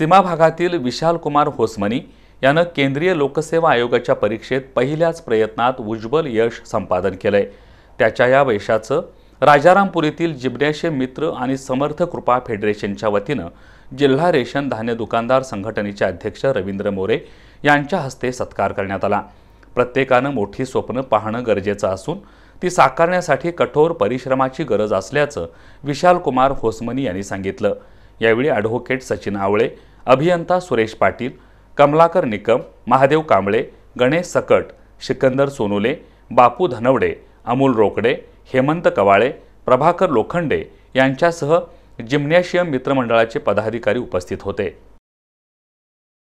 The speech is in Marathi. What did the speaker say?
सीमा भागातील विशाल कुमार होसमनी यानं केंद्रीय लोकसेवा आयोगाच्या परीक्षेत पहिल्याच प्रयत्नात उज्ज्वल यश संपादन केलंय त्याच्या या वैशाचं राजारामपुरीतील जिबड्याशे मित्र आणि समर्थ कृपा फेडरेशनच्या वतीनं जिल्हा रेशन धान्य दुकानदार संघटनेचे अध्यक्ष रवींद्र मोरे यांच्या हस्ते सत्कार करण्यात आला प्रत्येकानं मोठी स्वप्न पाहणं गरजेचं असून ती साकारण्यासाठी कठोर परिश्रमाची गरज असल्याचं विशालकुमार होसमनी यांनी सांगितलं यावेळी ॲडव्होकेट सचिन आवळे अभियंता सुरेश पाटील कमलाकर निकम महादेव कांबळे गणेश सकट सिकंदर सोनुले बापू धनवडे अमोल रोकडे हेमंत कवाळे प्रभाकर लोखंडे यांच्यासह जिम्नॅशियम मित्रमंडळाचे पदाधिकारी उपस्थित होते